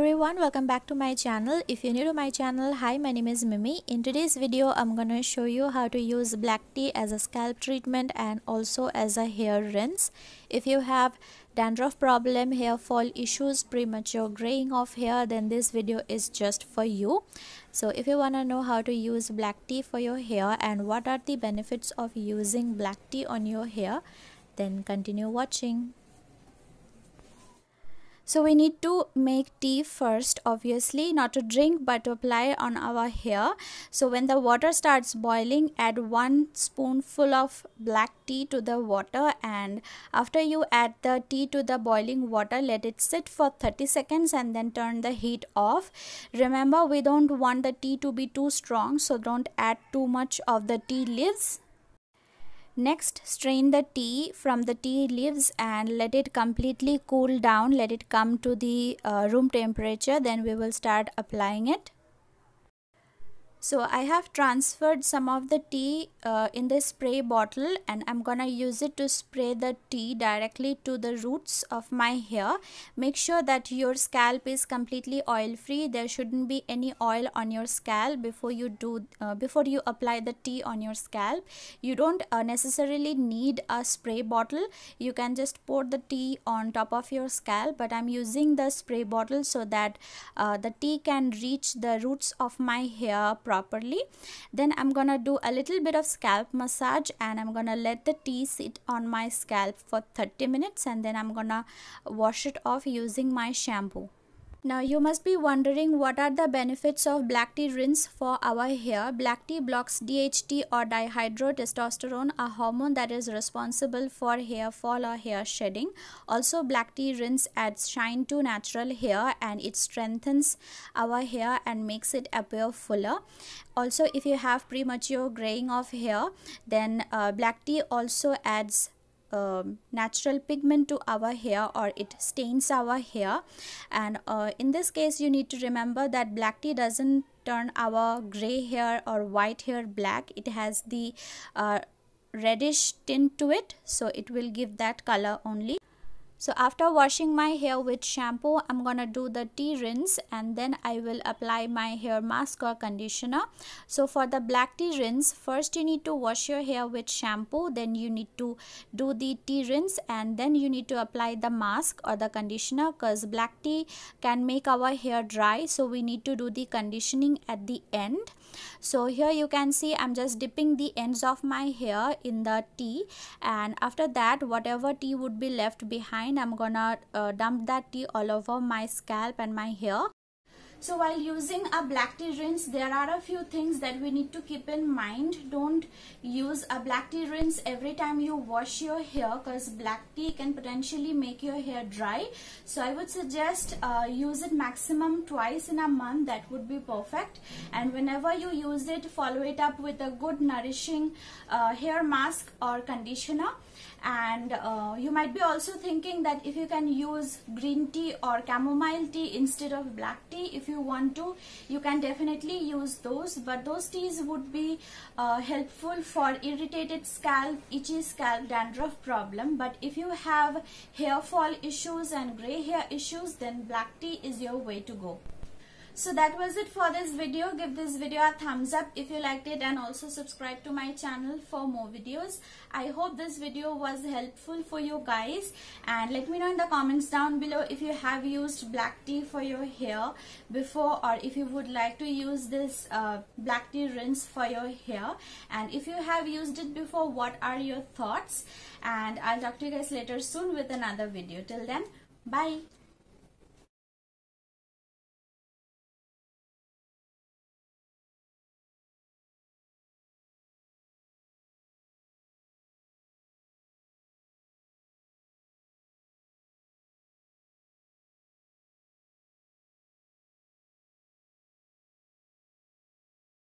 everyone welcome back to my channel if you're new to my channel hi my name is mimi in today's video i'm gonna show you how to use black tea as a scalp treatment and also as a hair rinse if you have dandruff problem hair fall issues premature graying of hair then this video is just for you so if you want to know how to use black tea for your hair and what are the benefits of using black tea on your hair then continue watching so we need to make tea first obviously not to drink but to apply on our hair. So when the water starts boiling add one spoonful of black tea to the water and after you add the tea to the boiling water let it sit for 30 seconds and then turn the heat off. Remember we don't want the tea to be too strong so don't add too much of the tea leaves Next, strain the tea from the tea leaves and let it completely cool down. Let it come to the uh, room temperature. Then we will start applying it. So I have transferred some of the tea uh, in the spray bottle and I'm gonna use it to spray the tea directly to the roots of my hair. Make sure that your scalp is completely oil free. There shouldn't be any oil on your scalp before you do uh, before you apply the tea on your scalp. You don't uh, necessarily need a spray bottle. You can just pour the tea on top of your scalp but I'm using the spray bottle so that uh, the tea can reach the roots of my hair properly then i'm gonna do a little bit of scalp massage and i'm gonna let the tea sit on my scalp for 30 minutes and then i'm gonna wash it off using my shampoo now you must be wondering what are the benefits of black tea rinse for our hair. Black tea blocks DHT or dihydrotestosterone, a hormone that is responsible for hair fall or hair shedding. Also black tea rinse adds shine to natural hair and it strengthens our hair and makes it appear fuller. Also if you have premature graying of hair then uh, black tea also adds um, natural pigment to our hair or it stains our hair and uh, in this case you need to remember that black tea doesn't turn our gray hair or white hair black it has the uh, reddish tint to it so it will give that color only so after washing my hair with shampoo, I'm gonna do the tea rinse and then I will apply my hair mask or conditioner. So for the black tea rinse, first you need to wash your hair with shampoo, then you need to do the tea rinse and then you need to apply the mask or the conditioner because black tea can make our hair dry. So we need to do the conditioning at the end. So here you can see I'm just dipping the ends of my hair in the tea and after that whatever tea would be left behind i'm gonna uh, dump that tea all over my scalp and my hair so while using a black tea rinse, there are a few things that we need to keep in mind. Don't use a black tea rinse every time you wash your hair because black tea can potentially make your hair dry. So I would suggest uh, use it maximum twice in a month. That would be perfect. And whenever you use it, follow it up with a good nourishing uh, hair mask or conditioner. And uh, you might be also thinking that if you can use green tea or chamomile tea instead of black tea, if you want to you can definitely use those but those teas would be uh, helpful for irritated scalp itchy scalp dandruff problem but if you have hair fall issues and gray hair issues then black tea is your way to go so that was it for this video. Give this video a thumbs up if you liked it and also subscribe to my channel for more videos. I hope this video was helpful for you guys and let me know in the comments down below if you have used black tea for your hair before or if you would like to use this uh, black tea rinse for your hair and if you have used it before what are your thoughts and I'll talk to you guys later soon with another video. Till then, bye.